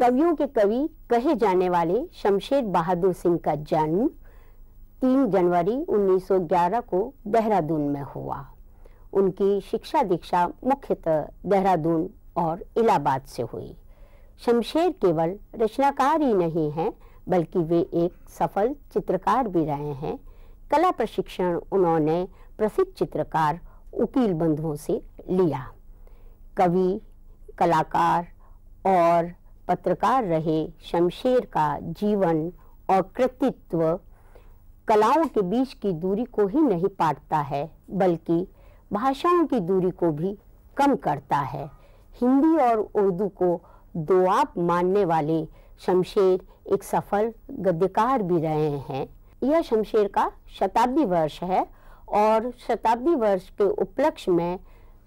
कवियों के कवि कहे जाने वाले शमशेर बहादुर सिंह का जन्म 3 जनवरी 1911 को देहरादून में हुआ उनकी शिक्षा दीक्षा मुख्यतः देहरादून और इलाहाबाद से हुई शमशेर केवल रचनाकार ही नहीं हैं बल्कि वे एक सफल चित्रकार भी रहे हैं कला प्रशिक्षण उन्होंने प्रसिद्ध चित्रकार उकील बंधुओं से लिया कवि कलाकार और पत्रकार रहे शमशेर का जीवन और कृतित्व कलाओं के बीच की दूरी को ही नहीं पाटता है बल्कि भाषाओं की दूरी को भी कम करता है हिंदी और उर्दू को दो आप मानने वाले शमशेर एक सफल गद्यकार भी रहे हैं यह शमशेर का शताब्दी वर्ष है और शताब्दी वर्ष के उपलक्ष्य में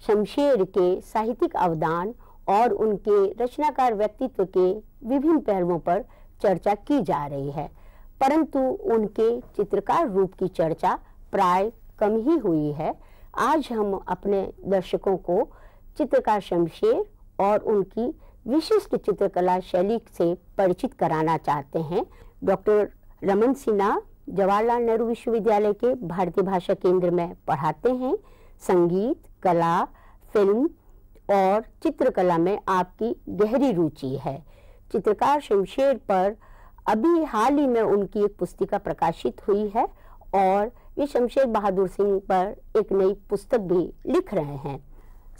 शमशेर के साहित्यिक अवदान और उनके रचनाकार व्यक्तित्व के विभिन्न पहलुओं पर चर्चा की जा रही है परंतु उनके चित्रकार रूप की चर्चा प्राय कम ही हुई है आज हम अपने दर्शकों को चित्रकार शमशेर और उनकी विशिष्ट चित्रकला शैली से परिचित कराना चाहते हैं डॉक्टर रमन सिन्हा जवाहरलाल नेहरू विश्वविद्यालय के भारतीय भाषा केंद्र में पढ़ाते हैं संगीत कला फिल्म और चित्रकला में आपकी गहरी रुचि है चित्रकार शमशेर पर अभी हाल ही में उनकी एक पुस्तिका प्रकाशित हुई है और वे शमशेर बहादुर सिंह पर एक नई पुस्तक भी लिख रहे हैं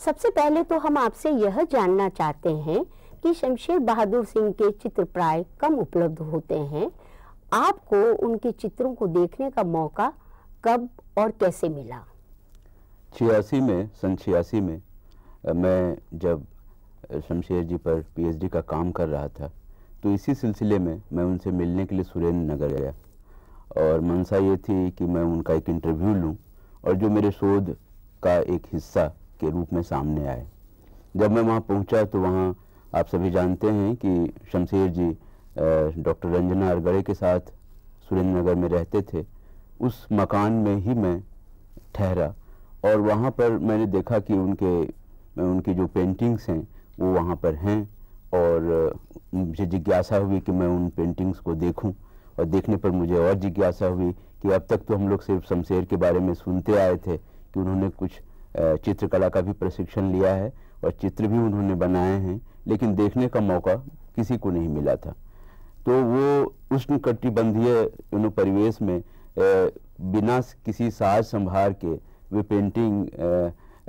सबसे पहले तो हम आपसे यह जानना चाहते हैं कि शमशेर बहादुर सिंह के चित्र प्राय कम उपलब्ध होते हैं आपको उनके चित्रों को देखने का मौका कब और कैसे मिला छियासी में सन छियासी में मैं जब शमशेर जी पर पीएचडी का काम कर रहा था तो इसी सिलसिले में मैं उनसे मिलने के लिए सुरेंद्र नगर गया और मनसा ये थी कि मैं उनका एक इंटरव्यू लूं और जो मेरे शोध का एक हिस्सा के रूप में सामने आए जब मैं वहाँ पहुँचा तो वहाँ आप सभी जानते हैं कि शमशेर जी डॉक्टर रंजना अरगड़े के साथ सुरेंद्र नगर में रहते थे उस मकान में ही मैं ठहरा और वहाँ पर मैंने देखा कि उनके उनकी जो पेंटिंग्स हैं वो वहाँ पर हैं और मुझे जिज्ञासा हुई कि मैं उन पेंटिंग्स को देखूं और देखने पर मुझे और जिज्ञासा हुई कि अब तक तो हम लोग सिर्फ शमशेर के बारे में सुनते आए थे कि उन्होंने कुछ चित्रकला का भी प्रशिक्षण लिया है और चित्र भी उन्होंने बनाए हैं लेकिन देखने का मौका किसी को नहीं मिला था तो वो उष्ण कटिबंधीय परिवेश में बिना किसी साज संभार के वे पेंटिंग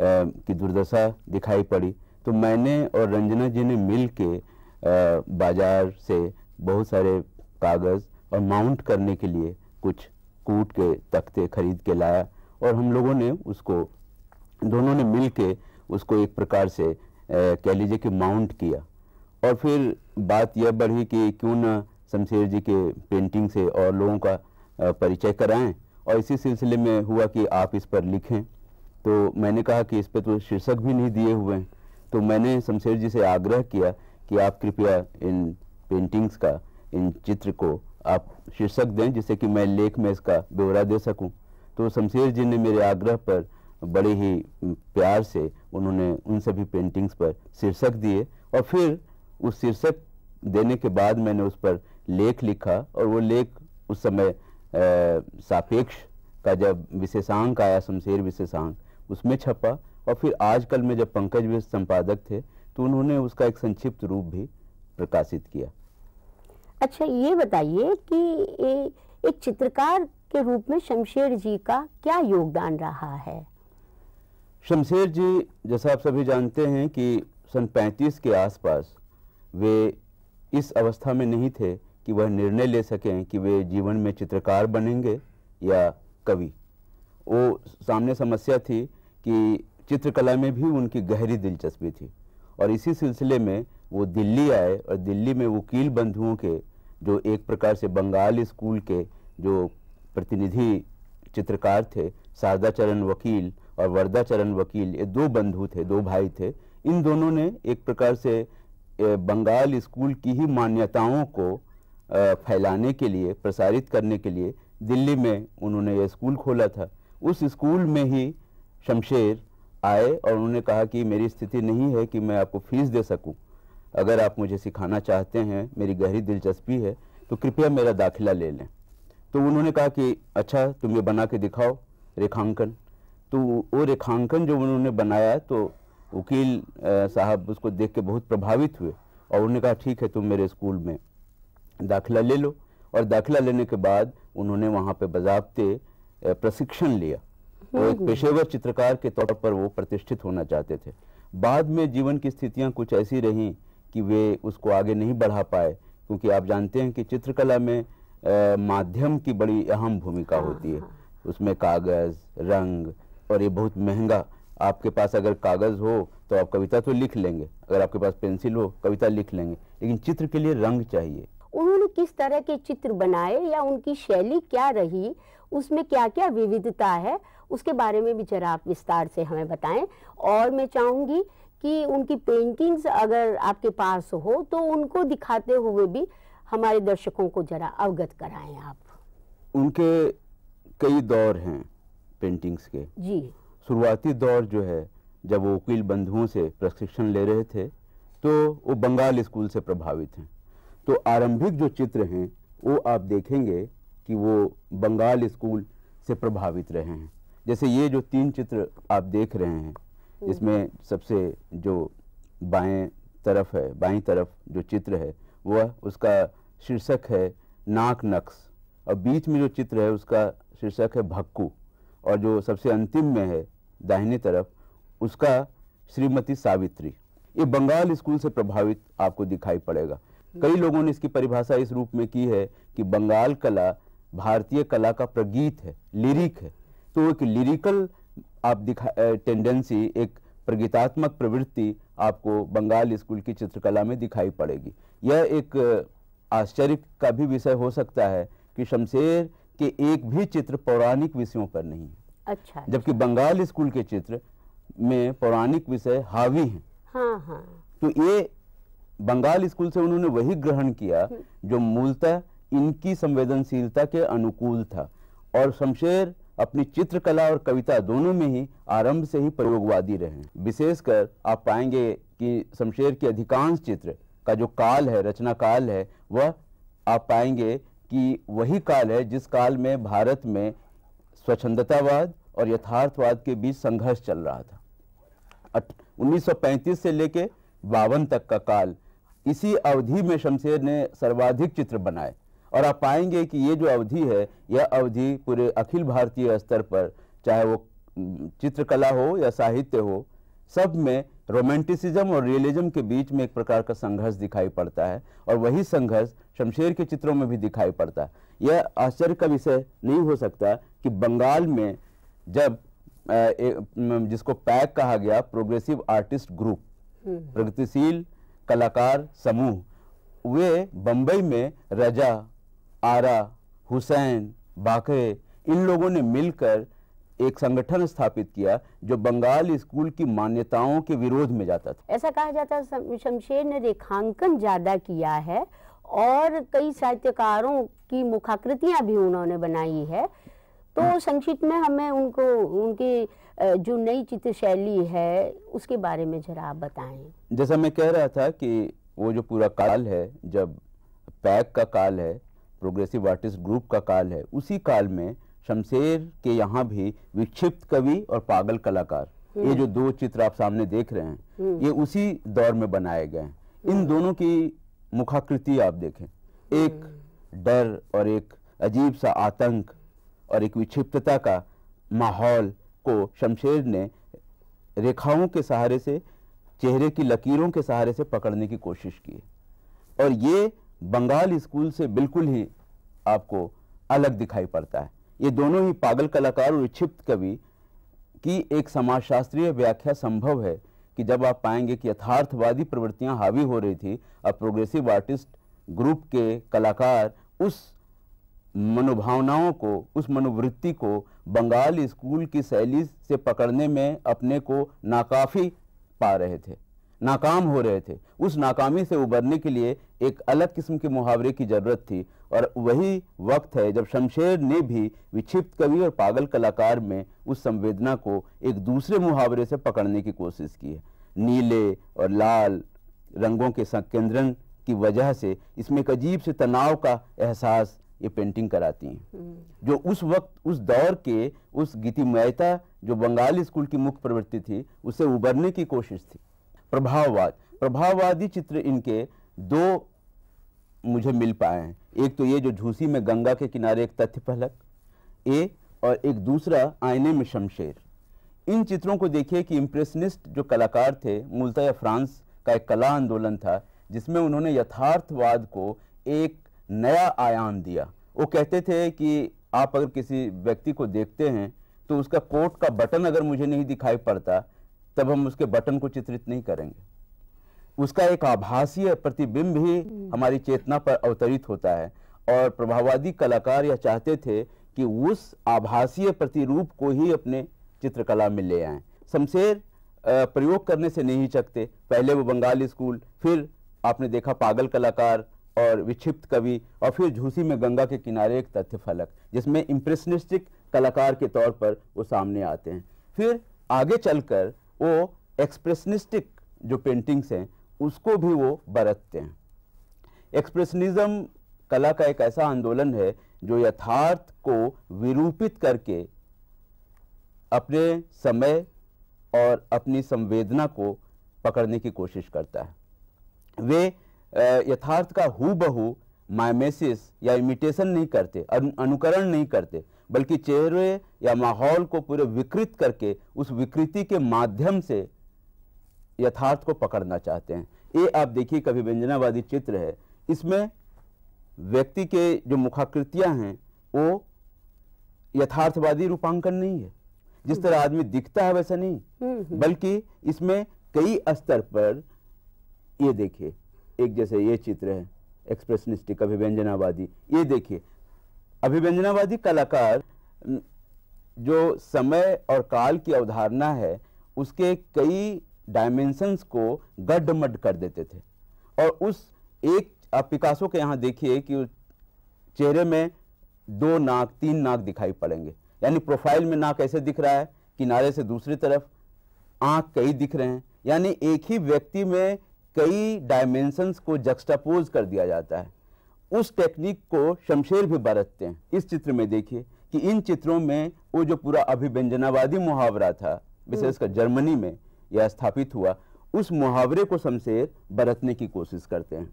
की दुर्दशा दिखाई पड़ी तो मैंने और रंजना जी ने मिल के बाजार से बहुत सारे कागज़ और माउंट करने के लिए कुछ कूट के तख्ते खरीद के लाया और हम लोगों ने उसको दोनों ने मिल के उसको एक प्रकार से कह लीजिए कि माउंट किया और फिर बात यह बढ़ी कि क्यों ना शमशेर जी के पेंटिंग से और लोगों का परिचय कराएं और इसी सिलसिले में हुआ कि आप इस पर लिखें तो मैंने कहा कि इस पर तो शीर्षक भी नहीं दिए हुए हैं तो मैंने शमशेर जी से आग्रह किया कि आप कृपया इन पेंटिंग्स का इन चित्र को आप शीर्षक दें जिससे कि मैं लेख में इसका ब्यौरा दे सकूं तो शमशेर जी ने मेरे आग्रह पर बड़े ही प्यार से उन्होंने उन सभी पेंटिंग्स पर शीर्षक दिए और फिर उस शीर्षक देने के बाद मैंने उस पर लेख लिखा और वो लेख उस समय सापेक्ष का जब विशेषांक आया शमशेर विशेषांक उसमें छपा और फिर आजकल में जब पंकज भी संपादक थे तो उन्होंने उसका एक संक्षिप्त रूप भी प्रकाशित किया अच्छा ये बताइए कि ए, एक चित्रकार के रूप में शमशेर जी का क्या योगदान रहा है शमशेर जी जैसा आप सभी जानते हैं कि सन 35 के आसपास वे इस अवस्था में नहीं थे कि वह निर्णय ले सकें कि वे जीवन में चित्रकार बनेंगे या कवि वो सामने समस्या थी कि चित्रकला में भी उनकी गहरी दिलचस्पी थी और इसी सिलसिले में वो दिल्ली आए और दिल्ली में वकील बंधुओं के जो एक प्रकार से बंगाल स्कूल के जो प्रतिनिधि चित्रकार थे शारदाचरण वकील और चरण वकील ये दो बंधु थे दो भाई थे इन दोनों ने एक प्रकार से बंगाल स्कूल की ही मान्यताओं को फैलाने के लिए प्रसारित करने के लिए दिल्ली में उन्होंने ये स्कूल खोला था उस स्कूल में ही शमशेर आए और उन्होंने कहा कि मेरी स्थिति नहीं है कि मैं आपको फीस दे सकूं अगर आप मुझे सिखाना चाहते हैं मेरी गहरी दिलचस्पी है तो कृपया मेरा दाखिला ले लें तो उन्होंने कहा कि अच्छा तुम ये बना के दिखाओ रेखांकन तो वो रेखांकन जो उन्होंने बनाया तो वकील साहब उसको देख के बहुत प्रभावित हुए और उन्होंने कहा ठीक है तुम मेरे स्कूल में दाखिला ले लो और दाखिला लेने के बाद उन्होंने वहाँ पर बजाबते प्रशिक्षण लिया वो एक हम्म। पेशेवर चित्रकार के तौर पर वो प्रतिष्ठित होना चाहते थे बाद में जीवन की स्थितियाँ कुछ ऐसी रहीं कि वे उसको आगे नहीं बढ़ा पाए क्योंकि आप जानते हैं कि चित्रकला में आ, माध्यम की बड़ी अहम भूमिका हाँ, होती है हाँ। उसमें कागज़ रंग और ये बहुत महंगा आपके पास अगर कागज़ हो तो आप कविता तो लिख लेंगे अगर आपके पास पेंसिल हो कविता लिख लेंगे लेकिन चित्र के लिए रंग चाहिए उन्होंने किस तरह के चित्र बनाए या उनकी शैली क्या रही उसमें क्या क्या विविधता है उसके बारे में भी जरा आप विस्तार से हमें बताएं और मैं चाहूँगी कि उनकी पेंटिंग्स अगर आपके पास हो तो उनको दिखाते हुए भी हमारे दर्शकों को जरा अवगत कराएं आप उनके कई दौर हैं पेंटिंग्स के जी शुरुआती दौर जो है जब वो वकील बंधुओं से प्रशिक्षण ले रहे थे तो वो बंगाल स्कूल से प्रभावित हैं तो आरंभिक जो चित्र हैं वो आप देखेंगे कि वो बंगाल स्कूल से प्रभावित रहे हैं जैसे ये जो तीन चित्र आप देख रहे हैं हम्म। इसमें सबसे जो बाएं तरफ है बाई तरफ जो चित्र है वह उसका शीर्षक है नाक नक्श और बीच में जो चित्र है उसका शीर्षक है भक्कू और जो सबसे अंतिम में है दाहिनी तरफ उसका श्रीमती सावित्री ये बंगाल स्कूल से प्रभावित आपको दिखाई पड़ेगा हम्म। कई लोगों ने इसकी परिभाषा इस रूप में की है कि बंगाल कला भारतीय कला का प्रगीत है लिरिक है तो एक लिरिकल आप दिखा टेंडेंसी एक प्रगीतात्मक प्रवृत्ति आपको बंगाल स्कूल की चित्रकला में दिखाई पड़ेगी यह एक आश्चर्य का भी विषय हो सकता है कि शमशेर के एक भी चित्र पौराणिक विषयों पर नहीं है अच्छा, अच्छा जबकि बंगाल स्कूल के चित्र में पौराणिक विषय हावी हैं हाँ हाँ तो ये बंगाल स्कूल से उन्होंने वही ग्रहण किया हम्म। जो मूलतः इनकी संवेदनशीलता के अनुकूल था और शमशेर अपनी चित्रकला और कविता दोनों में ही आरंभ से ही प्रयोगवादी रहे विशेषकर आप पाएंगे कि शमशेर के अधिकांश चित्र का जो काल है रचना काल है वह आप पाएंगे कि वही काल है जिस काल में भारत में स्वच्छंदतावाद और यथार्थवाद के बीच संघर्ष चल रहा था 1935 से लेके बावन तक का काल इसी अवधि में शमशेर ने सर्वाधिक चित्र बनाए और आप पाएंगे कि ये जो अवधि है यह अवधि पूरे अखिल भारतीय स्तर पर चाहे वो चित्रकला हो या साहित्य हो सब में रोमांटिसिज्म और रियलिज्म के बीच में एक प्रकार का संघर्ष दिखाई पड़ता है और वही संघर्ष शमशेर के चित्रों में भी दिखाई पड़ता है यह आश्चर्य का विषय नहीं हो सकता कि बंगाल में जब जिसको पैक कहा गया प्रोग्रेसिव आर्टिस्ट ग्रुप हम्म। प्रगतिशील कलाकार समूह वे बम्बई में रजा आरा हुसैन बाके इन लोगों ने मिलकर एक संगठन स्थापित किया जो बंगाल स्कूल की मान्यताओं के विरोध में जाता था ऐसा कहा जाता है शमशेर ने रेखांकन ज़्यादा किया है और कई साहित्यकारों की मुखाकृतियां भी उन्होंने बनाई है तो हम्म। संक्षिप्त में हमें उनको उनकी जो नई चित्र शैली है उसके बारे में जरा आप बताएं जैसा मैं कह रहा था कि वो जो पूरा काल है जब पैक का काल है प्रोग्रेसिव आर्टिस्ट ग्रुप का काल है उसी काल में शमशेर के यहाँ भी विक्षिप्त कवि और पागल कलाकार ये हम्म। जो दो चित्र आप सामने देख रहे हैं हम्म। ये उसी दौर में बनाए गए हैं इन हम्म। दोनों की मुखाकृति आप देखें एक डर और एक अजीब सा आतंक और एक विक्षिप्तता का माहौल को शमशेर ने रेखाओं के सहारे से चेहरे की लकीरों के सहारे से पकड़ने की कोशिश की और ये बंगाल स्कूल से बिल्कुल ही आपको अलग दिखाई पड़ता है ये दोनों ही पागल कलाकार और क्षिप्त कवि की एक समाजशास्त्रीय व्याख्या संभव है कि जब आप पाएंगे कि यथार्थवादी प्रवृत्तियां हावी हो रही थी अब प्रोग्रेसिव आर्टिस्ट ग्रुप के कलाकार उस मनोभावनाओं को उस मनोवृत्ति को बंगाल स्कूल की शैली से पकड़ने में अपने को नाकाफी पा रहे थे नाकाम हो रहे थे उस नाकामी से उबरने के लिए एक अलग किस्म के मुहावरे की ज़रूरत थी और वही वक्त है जब शमशेर ने भी विक्षिप्त कवि और पागल कलाकार में उस संवेदना को एक दूसरे मुहावरे से पकड़ने की कोशिश की है नीले और लाल रंगों के संकेंद्रण की वजह से इसमें एक अजीब से तनाव का एहसास ये पेंटिंग कराती हैं हम्म। जो उस वक्त उस दौर के उस गीतिमयता जो बंगाली स्कूल की मुख्य प्रवृत्ति थी उससे उबरने की कोशिश थी प्रभाववाद प्रभाववादी चित्र इनके दो मुझे मिल पाए हैं एक तो ये जो झूसी में गंगा के किनारे एक तथ्य पहलक ए और एक दूसरा आईने में शमशेर इन चित्रों को देखिए कि इम्प्रेशनिस्ट जो कलाकार थे मूलतः फ्रांस का एक कला आंदोलन था जिसमें उन्होंने यथार्थवाद को एक नया आयाम दिया वो कहते थे कि आप अगर किसी व्यक्ति को देखते हैं तो उसका कोट का बटन अगर मुझे नहीं दिखाई पड़ता तब हम उसके बटन को चित्रित नहीं करेंगे उसका एक आभासीय प्रतिबिंब ही हम्म। हमारी चेतना पर अवतरित होता है और प्रभाववादी कलाकार यह चाहते थे कि उस आभासीय प्रतिरूप को ही अपने चित्रकला में ले आए शमशेर प्रयोग करने से नहीं चकते पहले वो बंगाल स्कूल फिर आपने देखा पागल कलाकार और विक्षिप्त कवि और फिर झूसी में गंगा के किनारे एक तथ्य फलक जिसमें इम्प्रेशनिस्टिक कलाकार के तौर पर वो सामने आते हैं फिर आगे चलकर वो एक्सप्रेशनिस्टिक जो पेंटिंग्स हैं उसको भी वो बरतते हैं एक्सप्रेशनिज्म कला का एक ऐसा आंदोलन है जो यथार्थ को विरूपित करके अपने समय और अपनी संवेदना को पकड़ने की कोशिश करता है वे यथार्थ का हु बहू माइमेसिस या इमिटेशन नहीं करते अनुकरण नहीं करते बल्कि चेहरे या माहौल को पूरे विकृत करके उस विकृति के माध्यम से यथार्थ को पकड़ना चाहते हैं ये आप देखिए कभी व्यंजनावादी चित्र है इसमें व्यक्ति के जो मुखाकृतियां हैं वो यथार्थवादी रूपांकन नहीं है जिस तरह हम्म। आदमी दिखता है वैसा नहीं हम्म, हम्म। बल्कि इसमें कई स्तर पर ये देखिए एक जैसे ये चित्र है एक्सप्रेशनिस्टिक अभिव्यंजनावादी ये देखिए अभिव्यंजनावादी कलाकार जो समय और काल की अवधारणा है उसके कई डायमेंशंस को गड्ढमड कर देते थे और उस एक आप पिकासो के यहाँ देखिए कि चेहरे में दो नाक तीन नाक दिखाई पड़ेंगे यानी प्रोफाइल में नाक ऐसे दिख रहा है किनारे से दूसरी तरफ आँख कई दिख रहे हैं यानी एक ही व्यक्ति में कई डायमेंशंस को जक्स्टापोज कर दिया जाता है उस टेक्निक को शमशेर भी बरतते हैं इस चित्र में देखिए कि इन चित्रों में वो जो पूरा अभिव्यंजनावादी मुहावरा था विशेषकर हम्म। जर्मनी में यह स्थापित हुआ उस मुहावरे को शमशेर बरतने की कोशिश करते हैं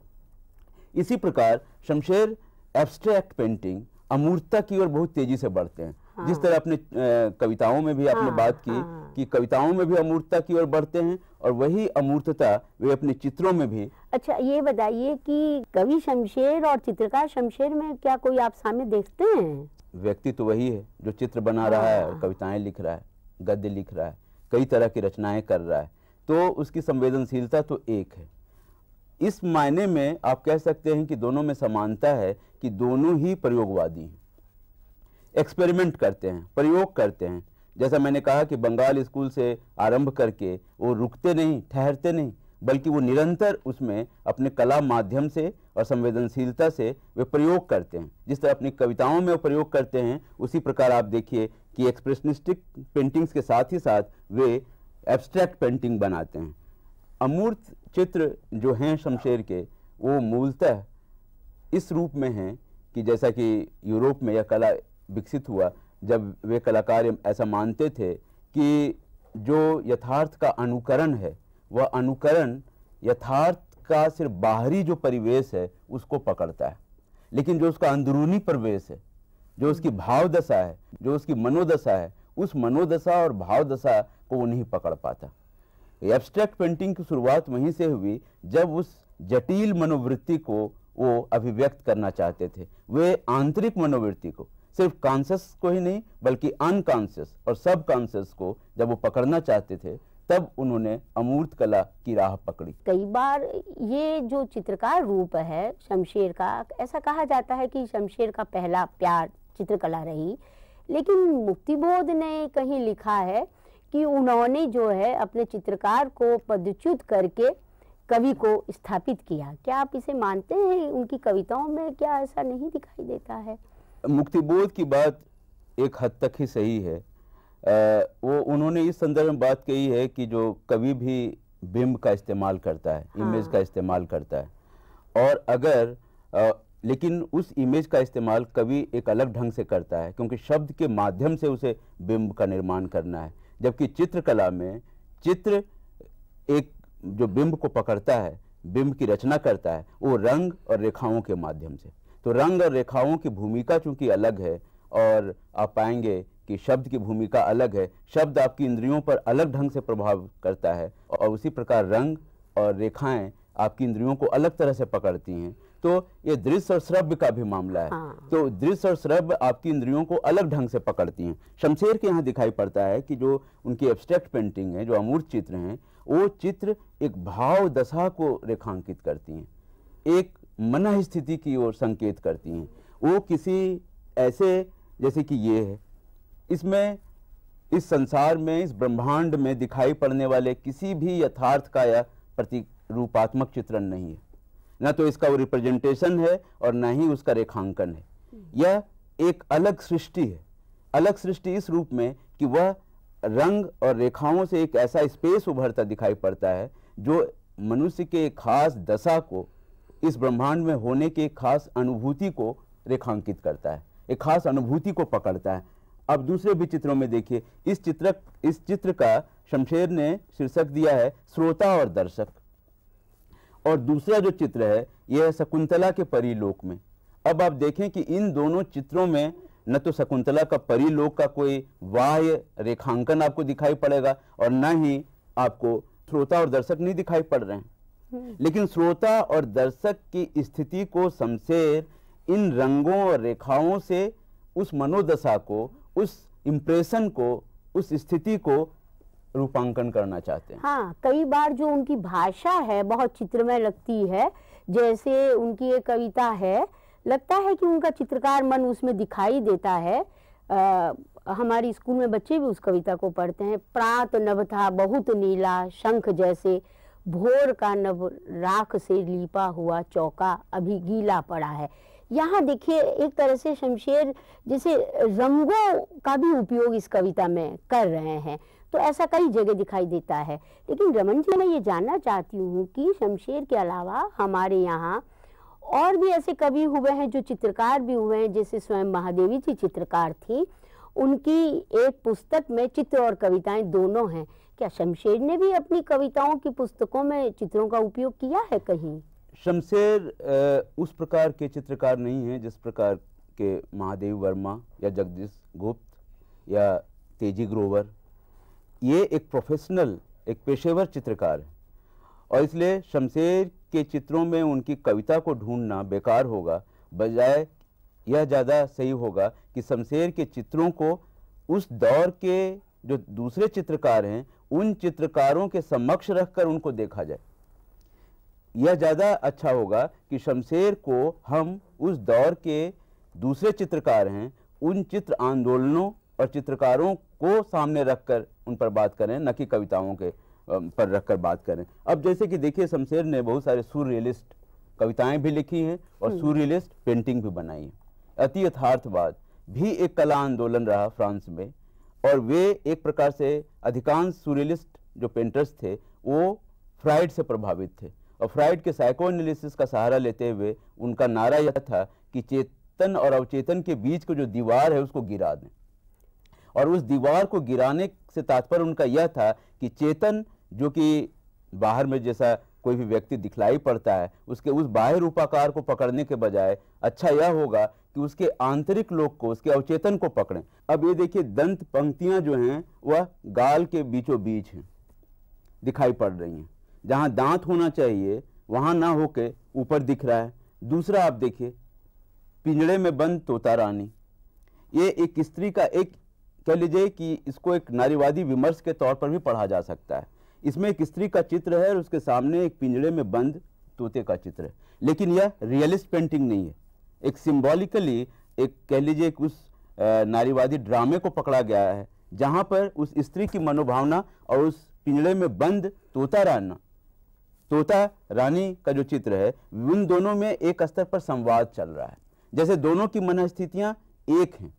इसी प्रकार शमशेर एब्स्ट्रैक्ट पेंटिंग अमूर्तता की ओर बहुत तेजी से बढ़ते हैं जिस तरह हाँ। अपने कविताओं में भी आपने हाँ, बात की हाँ। कि कविताओं में भी अमूर्तता की ओर बढ़ते हैं और वही अमूर्तता वे अपने चित्रों में भी अच्छा ये बताइए कि कवि शमशेर और चित्रकार शमशेर में क्या कोई आप सामने देखते हैं व्यक्ति तो वही है जो चित्र बना रहा है कविताएं लिख रहा है गद्य लिख रहा है कई तरह की रचनाएं कर रहा है तो उसकी संवेदनशीलता तो एक है इस मायने में आप कह सकते हैं कि दोनों में समानता है कि दोनों ही प्रयोगवादी हैं एक्सपेरिमेंट करते हैं प्रयोग करते हैं जैसा मैंने कहा कि बंगाल स्कूल से आरंभ करके वो रुकते नहीं ठहरते नहीं बल्कि वो निरंतर उसमें अपने कला माध्यम से और संवेदनशीलता से वे प्रयोग करते हैं जिस तरह अपनी कविताओं में वो प्रयोग करते हैं उसी प्रकार आप देखिए कि एक्सप्रेशनिस्टिक पेंटिंग्स के साथ ही साथ वे एब्स्ट्रैक्ट पेंटिंग बनाते हैं अमूर्त चित्र जो हैं शमशेर के वो मूलतः इस रूप में हैं कि जैसा कि यूरोप में यह कला विकसित हुआ जब वे कलाकार ऐसा मानते थे कि जो यथार्थ का अनुकरण है वह अनुकरण यथार्थ का सिर्फ बाहरी जो परिवेश है उसको पकड़ता है लेकिन जो उसका अंदरूनी परिवेश है जो उसकी भाव दशा है जो उसकी मनोदशा है उस मनोदशा और भाव दशा को वो नहीं पकड़ पाता एब्स्ट्रैक्ट पेंटिंग की शुरुआत वहीं से हुई जब उस जटिल मनोवृत्ति को वो अभिव्यक्त करना चाहते थे वे आंतरिक मनोवृत्ति को सिर्फ कॉन्शियस को ही नहीं बल्कि अनकॉन्शियस और सब कॉन्शियस को जब वो पकड़ना चाहते थे तब उन्होंने अमूर्त कला की राह पकड़ी कई बार ये जो चित्रकार रूप है शमशेर का ऐसा कहा जाता है कि शमशेर का पहला प्यार चित्रकला रही लेकिन मुक्तिबोध ने कहीं लिखा है कि उन्होंने जो है अपने चित्रकार को पदच्युत करके कवि को स्थापित किया क्या आप इसे मानते हैं उनकी कविताओं में क्या ऐसा नहीं दिखाई देता है मुक्तिबोध की बात एक हद तक ही सही है आ, वो उन्होंने इस संदर्भ में बात कही है कि जो कभी भी बिंब का इस्तेमाल करता है हाँ। इमेज का इस्तेमाल करता है और अगर आ, लेकिन उस इमेज का इस्तेमाल कवि एक अलग ढंग से करता है क्योंकि शब्द के माध्यम से उसे बिंब का निर्माण करना है जबकि चित्रकला में चित्र एक जो बिंब को पकड़ता है बिंब की रचना करता है वो रंग और रेखाओं के माध्यम से तो रंग और रेखाओं की भूमिका चूंकि अलग है और आप पाएंगे कि शब्द की भूमिका अलग है शब्द आपकी इंद्रियों पर अलग ढंग से प्रभाव करता है और उसी प्रकार रंग और रेखाएं आपकी इंद्रियों को अलग तरह से पकड़ती हैं तो ये दृश्य और श्रव्य का भी मामला है हाँ। तो दृश्य और श्रव्य आपकी इंद्रियों को अलग ढंग से पकड़ती हैं शमशेर के यहाँ दिखाई पड़ता है कि जो उनकी एब्स्ट्रैक्ट पेंटिंग है जो अमूर्त चित्र हैं वो चित्र एक भाव दशा को रेखांकित करती हैं एक मन स्थिति की ओर संकेत करती हैं वो किसी ऐसे जैसे कि ये है इसमें इस संसार में इस ब्रह्मांड में दिखाई पड़ने वाले किसी भी यथार्थ का या प्रति रूपात्मक चित्रण नहीं है ना तो इसका वो रिप्रेजेंटेशन है और ना ही उसका रेखांकन है यह एक अलग सृष्टि है अलग सृष्टि इस रूप में कि वह रंग और रेखाओं से एक ऐसा स्पेस उभरता दिखाई पड़ता है जो मनुष्य के खास दशा को इस ब्रह्मांड में होने के खास अनुभूति को रेखांकित करता है एक खास अनुभूति को पकड़ता है अब दूसरे भी चित्रों में देखिए इस चित्र इस चित्र का शमशेर ने शीर्षक दिया है श्रोता और दर्शक और दूसरा जो चित्र है यह है शकुंतला के परिलोक में अब आप देखें कि इन दोनों चित्रों में न तो शकुंतला का परिलोक का कोई बाह्य रेखांकन आपको दिखाई पड़ेगा और न ही आपको श्रोता और दर्शक नहीं दिखाई पड़ रहे हैं लेकिन श्रोता और दर्शक की स्थिति को शमशेर इन रंगों और रेखाओं से उस मनोदशा को उस इम्प्रेशन को उस स्थिति को रूपांकन करना चाहते हैं हाँ कई बार जो उनकी भाषा है बहुत चित्रमय लगती है जैसे उनकी एक कविता है लगता है कि उनका चित्रकार मन उसमें दिखाई देता है आ, हमारी स्कूल में बच्चे भी उस कविता को पढ़ते हैं प्रात था बहुत नीला शंख जैसे भोर का नव राख से लीपा हुआ चौका अभी गीला पड़ा है यहाँ देखिए एक तरह से शमशेर जैसे रंगों का भी उपयोग इस कविता में कर रहे हैं तो ऐसा कई जगह दिखाई देता है लेकिन रमन जी मैं ये जानना चाहती हूँ कि शमशेर के अलावा हमारे यहाँ और भी ऐसे कवि हुए हैं जो चित्रकार भी हुए हैं जैसे स्वयं महादेवी जी चित्रकार थी उनकी एक पुस्तक में चित्र और कविताएं दोनों हैं क्या शमशेर ने भी अपनी कविताओं की पुस्तकों में चित्रों का उपयोग किया है कहीं शमशेर उस प्रकार के चित्रकार नहीं हैं जिस प्रकार के महादेव वर्मा या जगदीश गुप्त या तेजी ग्रोवर ये एक प्रोफेशनल एक पेशेवर चित्रकार है और इसलिए शमशेर के चित्रों में उनकी कविता को ढूंढना बेकार होगा बजाय यह ज़्यादा सही होगा कि शमशेर के चित्रों को उस दौर के जो दूसरे चित्रकार हैं उन चित्रकारों के समक्ष रखकर उनको देखा जाए यह ज़्यादा अच्छा होगा कि शमशेर को हम उस दौर के दूसरे चित्रकार हैं उन चित्र आंदोलनों और चित्रकारों को सामने रखकर उन पर बात करें न कि कविताओं के पर रखकर बात करें अब जैसे कि देखिए शमशेर ने बहुत सारे सुरियलिस्ट कविताएं भी लिखी हैं और सुरियलिस्ट हम्म। पेंटिंग भी बनाई है अति यथार्थवाद भी एक कला आंदोलन रहा फ्रांस में और वे एक प्रकार से अधिकांश सूर्यलिस्ट जो पेंटर्स थे वो फ्राइड से प्रभावित थे और फ्राइड के साइको एनालिसिस का सहारा लेते हुए उनका नारा यह था कि चेतन और अवचेतन के बीच को जो दीवार है उसको गिरा दें और उस दीवार को गिराने से तात्पर्य उनका यह था कि चेतन जो कि बाहर में जैसा कोई भी व्यक्ति दिखलाई पड़ता है उसके उस बाह्य रूपाकार को पकड़ने के बजाय अच्छा यह होगा कि उसके आंतरिक लोक को उसके अवचेतन को पकड़ें अब ये देखिए दंत पंक्तियाँ जो हैं वह गाल के बीचों बीच हैं दिखाई पड़ रही हैं जहाँ दांत होना चाहिए वहाँ ना होके ऊपर दिख रहा है दूसरा आप देखिए पिंजड़े में बंद तोता रानी ये एक स्त्री का एक कह लीजिए कि इसको एक नारीवादी विमर्श के तौर पर भी पढ़ा जा सकता है इसमें एक स्त्री का चित्र है और उसके सामने एक पिंजड़े में बंद तोते का चित्र है लेकिन यह रियलिस्ट पेंटिंग नहीं है एक सिम्बॉलिकली एक कह लीजिए कि उस नारीवादी ड्रामे को पकड़ा गया है जहाँ पर उस स्त्री की मनोभावना और उस पिंजड़े में बंद तोता राना तोता रानी का जो चित्र है उन दोनों में एक स्तर पर संवाद चल रहा है जैसे दोनों की मनस्थितियाँ एक हैं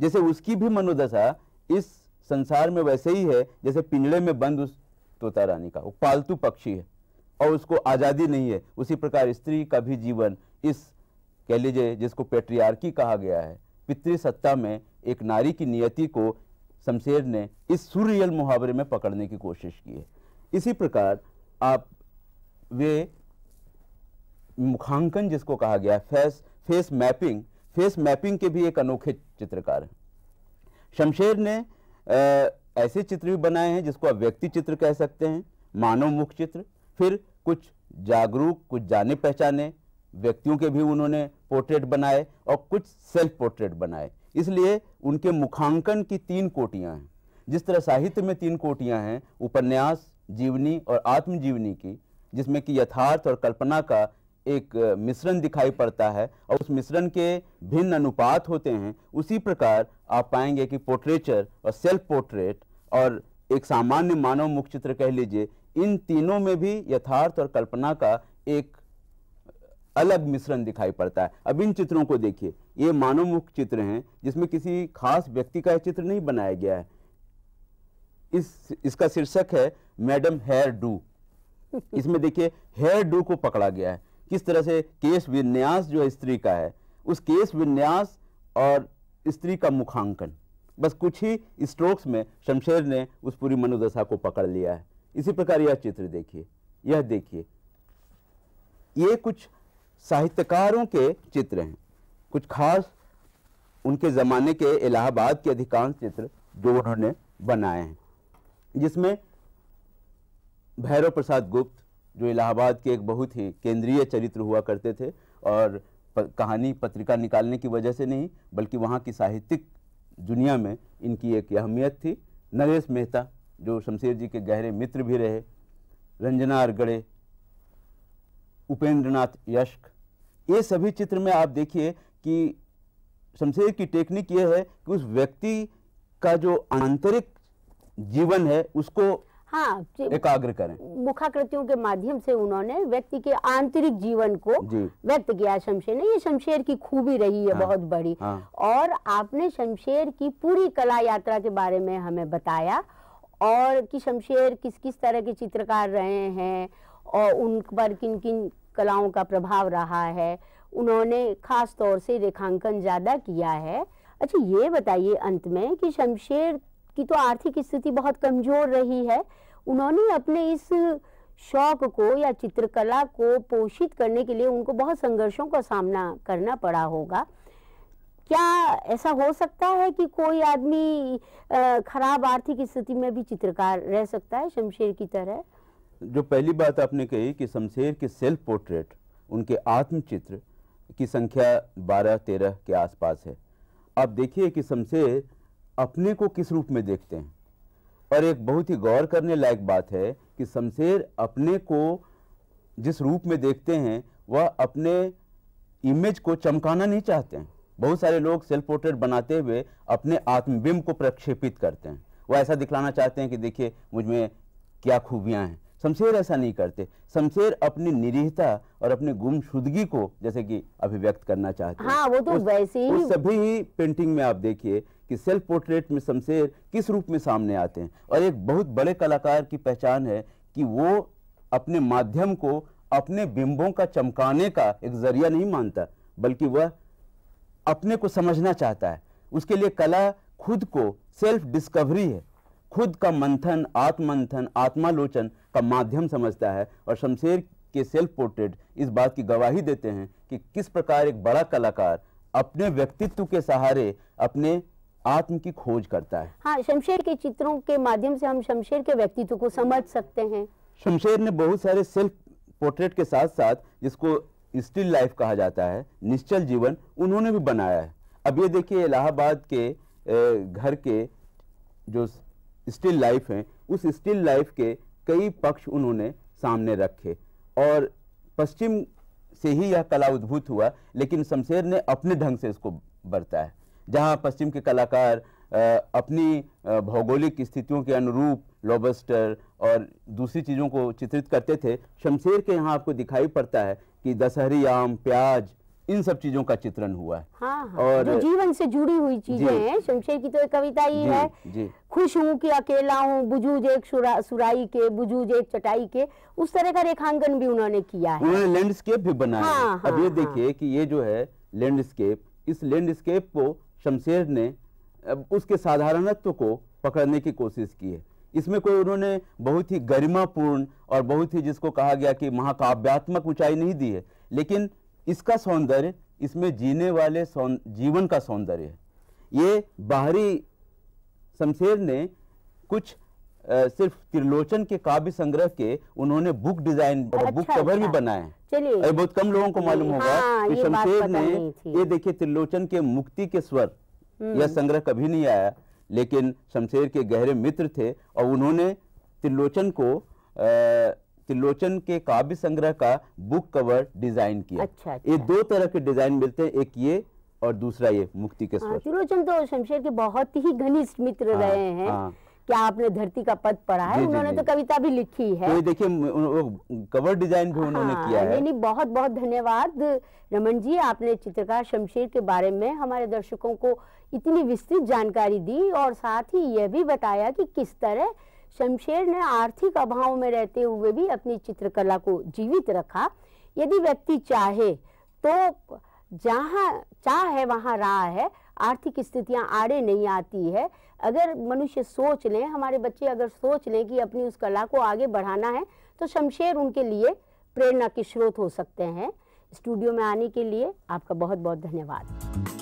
जैसे उसकी भी मनोदशा इस संसार में वैसे ही है जैसे पिंजड़े में बंद उस तोता रानी का वो पालतू पक्षी है और उसको आज़ादी नहीं है उसी प्रकार स्त्री का भी जीवन इस कह लीजिए जिसको पेट्रियार्की कहा गया है पितृसत्ता में एक नारी की नियति को शमशेर ने इस सुरियल मुहावरे में पकड़ने की कोशिश की है इसी प्रकार आप वे मुखांकन जिसको कहा गया face face mapping face mapping के भी एक अनोखे चित्रकार हैं शमशेर ने आ, ऐसे चित्र भी बनाए हैं जिसको आप व्यक्ति चित्र कह सकते हैं मानव मुख चित्र फिर कुछ जागरूक कुछ जाने पहचाने व्यक्तियों के भी उन्होंने पोर्ट्रेट बनाए और कुछ सेल्फ पोर्ट्रेट बनाए इसलिए उनके मुखांकन की तीन कोटियां हैं जिस तरह साहित्य में तीन कोटियां हैं उपन्यास जीवनी और आत्मजीवनी की जिसमें कि यथार्थ और कल्पना का एक मिश्रण दिखाई पड़ता है और उस मिश्रण के भिन्न अनुपात होते हैं उसी प्रकार आप पाएंगे कि पोर्ट्रेचर और सेल्फ पोर्ट्रेट और एक सामान्य मानव मुख चित्र कह लीजिए इन तीनों में भी यथार्थ और कल्पना का एक अलग मिश्रण दिखाई पड़ता है अब इन चित्रों को देखिए ये मानव मुख चित्र हैं जिसमें किसी खास व्यक्ति का चित्र नहीं बनाया गया है इस इसका शीर्षक है मैडम हेयर डू इसमें देखिए हेयर डू को पकड़ा गया है किस तरह से केश विन्यास जो स्त्री का है उस केश विन्यास और स्त्री का मुखांकन बस कुछ ही स्ट्रोक्स में शमशेर ने उस पूरी मनोदशा को पकड़ लिया है इसी प्रकार यह चित्र देखिए यह देखिए ये कुछ साहित्यकारों के चित्र हैं कुछ खास उनके ज़माने के इलाहाबाद के अधिकांश चित्र जो उन्होंने बनाए हैं जिसमें भैरव प्रसाद गुप्त जो इलाहाबाद के एक बहुत ही केंद्रीय चरित्र हुआ करते थे और कहानी पत्रिका निकालने की वजह से नहीं बल्कि वहाँ की साहित्यिक दुनिया में इनकी एक अहमियत थी नरेश मेहता जो शमशेर जी के गहरे मित्र भी रहे रंजना अरगड़े उपेंद्रनाथ यश्क ये सभी चित्र में आप देखिए कि शमशेर की टेक्निक ये है कि उस व्यक्ति का जो आंतरिक जीवन है उसको हाँ एकाग्र करें मुखाकृतियों के माध्यम से उन्होंने व्यक्ति के आंतरिक जीवन को व्यक्त किया शमशेर ने ये शमशेर की खूबी रही है हाँ, बहुत बड़ी हाँ, और आपने शमशेर की पूरी कला यात्रा के बारे में हमें बताया और कि शमशेर किस किस तरह के चित्रकार रहे हैं और उन पर किन किन कलाओं का प्रभाव रहा है उन्होंने खास तौर से रेखांकन ज़्यादा किया है अच्छा ये बताइए अंत में कि शमशेर की तो आर्थिक स्थिति बहुत कमज़ोर रही है उन्होंने अपने इस शौक को या चित्रकला को पोषित करने के लिए उनको बहुत संघर्षों का सामना करना पड़ा होगा क्या ऐसा हो सकता है कि कोई आदमी खराब आर्थिक स्थिति में भी चित्रकार रह सकता है शमशेर की तरह जो पहली बात आपने कही कि शमशेर के सेल्फ पोर्ट्रेट उनके आत्मचित्र की संख्या बारह तेरह के आसपास है आप देखिए कि शमशेर अपने को किस रूप में देखते हैं और एक बहुत ही गौर करने लायक बात है कि शमशेर अपने को जिस रूप में देखते हैं वह अपने इमेज को चमकाना नहीं चाहते हैं बहुत सारे लोग सेल्फ पोर्ट्रेट बनाते हुए अपने आत्मबिंब को प्रक्षेपित करते हैं वह ऐसा दिखलाना चाहते हैं कि देखिए मुझ में क्या खूबियाँ हैं शमशेर ऐसा नहीं करते शमशेर अपनी निरीहता और अपनी गुमशुदगी को जैसे कि अभिव्यक्त करना चाहते हैं हाँ, वो तो उस, वैसे ही सभी पेंटिंग में आप देखिए कि सेल्फ पोर्ट्रेट में शमशेर किस रूप में सामने आते हैं और एक बहुत बड़े कलाकार की पहचान है कि वो अपने माध्यम को अपने बिंबों का चमकाने का एक जरिया नहीं मानता बल्कि वह अपने को समझना चाहता है उसके लिए कला खुद को सेल्फ डिस्कवरी है खुद का मंथन आत्ममंथन आत्मालोचन का माध्यम समझता है और शमशेर के सेल्फ पोर्ट्रेट इस बात की गवाही देते हैं कि किस प्रकार एक बड़ा कलाकार अपने व्यक्तित्व के सहारे अपने आत्म की खोज करता है हाँ शमशेर के चित्रों के माध्यम से हम शमशेर के व्यक्तित्व को समझ सकते हैं शमशेर ने बहुत सारे सेल्फ पोर्ट्रेट के साथ साथ जिसको स्टिल लाइफ कहा जाता है निश्चल जीवन उन्होंने भी बनाया है अब ये देखिए इलाहाबाद के घर के जो स्टिल लाइफ हैं उस स्टिल लाइफ के कई पक्ष उन्होंने सामने रखे और पश्चिम से ही यह कला उद्भूत हुआ लेकिन शमशेर ने अपने ढंग से इसको बरता है जहाँ पश्चिम के कलाकार अपनी भौगोलिक स्थितियों के अनुरूप लॉबस्टर और दूसरी चीज़ों को चित्रित करते थे शमशेर के यहाँ आपको दिखाई पड़ता है कि दशहरी आम प्याज इन सब चीजों का चित्रण हुआ है हाँ, हाँ, और जो जीवन से जुड़ी हुई चीजें हैं शमशेर की तो एक कविता ही है खुश हूँ कि अकेला हूँ बुजुज एक सुरा, सुराई के बुजूज एक चटाई के उस तरह का रेखांकन भी उन्होंने किया है उन्होंने लैंडस्केप भी बनाया हाँ, हाँ, अब ये हाँ, हाँ, देखिए कि ये जो है लैंडस्केप इस लैंडस्केप को शमशेर ने उसके साधारणत्व को पकड़ने की कोशिश की है इसमें कोई उन्होंने बहुत ही गरिमापूर्ण और बहुत ही जिसको कहा गया कि महाकाव्यात्मक ऊंचाई नहीं दी है लेकिन इसका सौंदर्य इसमें जीने वाले जीवन का सौंदर्य है ये बाहरी शमशेर ने कुछ सिर्फ त्रिलोचन के काव्य संग्रह के उन्होंने बुक डिजाइन अच्छा, बुक कवर अच्छा। भी बनाए चलिए बहुत कम लोगों को मालूम होगा हाँ, कि शमशेर ने ये देखिए त्रिलोचन के मुक्ति के स्वर हम्म। यह संग्रह कभी नहीं आया लेकिन शमशेर के गहरे मित्र थे और उन्होंने त्रिलोचन को त्रिलोचन के काव्य संग्रह का बुक कवर डिजाइन किया अच्छा, अच्छा। ये दो तरह के डिजाइन मिलते हैं एक ये और दूसरा ये मुक्ति के हाँ, स्वर त्रिलोचन तो शमशेर के बहुत ही घनिष्ठ मित्र हाँ, रहे हैं क्या आपने धरती का पद पढ़ा है उन्होंने तो कविता भी लिखी है तो देखिए कवर डिजाइन भी उन्होंने हाँ, किया है नहीं बहुत बहुत धन्यवाद रमन जी आपने चित्रकार शमशेर के बारे में हमारे दर्शकों को इतनी विस्तृत जानकारी दी और साथ ही यह भी बताया कि किस तरह शमशेर ने आर्थिक अभाव में रहते हुए भी अपनी चित्रकला को जीवित रखा यदि व्यक्ति चाहे तो जहाँ चाह है वहाँ राह है आर्थिक स्थितियाँ आड़े नहीं आती है अगर मनुष्य सोच लें हमारे बच्चे अगर सोच लें कि अपनी उस कला को आगे बढ़ाना है तो शमशेर उनके लिए प्रेरणा के स्रोत हो सकते हैं स्टूडियो में आने के लिए आपका बहुत बहुत धन्यवाद